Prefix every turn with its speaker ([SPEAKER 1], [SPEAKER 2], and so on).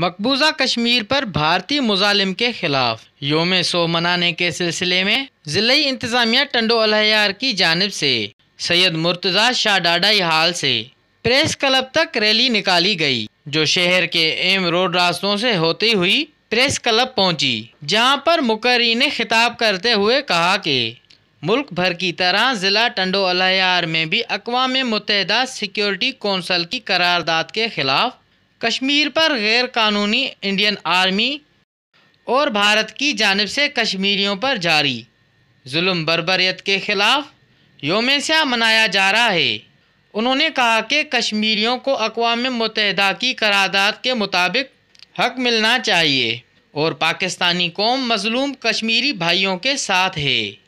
[SPEAKER 1] मकबूजा कश्मीर पर भारतीय मुजालिम के खिलाफ योम सो मनाने के सिलसिले में ज़िले इंतज़ामिया टंडो अलहार की जानब से सैयद मुर्तज़ा शाह डाडाई हाल से प्रेस क्लब तक रैली निकाली गई जो शहर के एम रोड रास्तों से होती हुई प्रेस क्लब पहुंची, जहां पर मुकरी ने खिताब करते हुए कहा कि मुल्क भर की तरह ज़िला टंडो अलहार में भी अकवा मुतहदा सिक्योरिटी कौंसल की करारदाद के खिलाफ कश्मीर पर गैरकानूनी इंडियन आर्मी और भारत की जानब से कश्मीरियों पर जारी जुल्म बरबरीत के ख़िलाफ़ योम स्या मनाया जा रहा है उन्होंने कहा कि कश्मीरियों को अकवा मुतहदा की करारदाद के मुताबिक हक मिलना चाहिए और पाकिस्तानी कौम मजलूम कश्मीरी भाइयों
[SPEAKER 2] के साथ है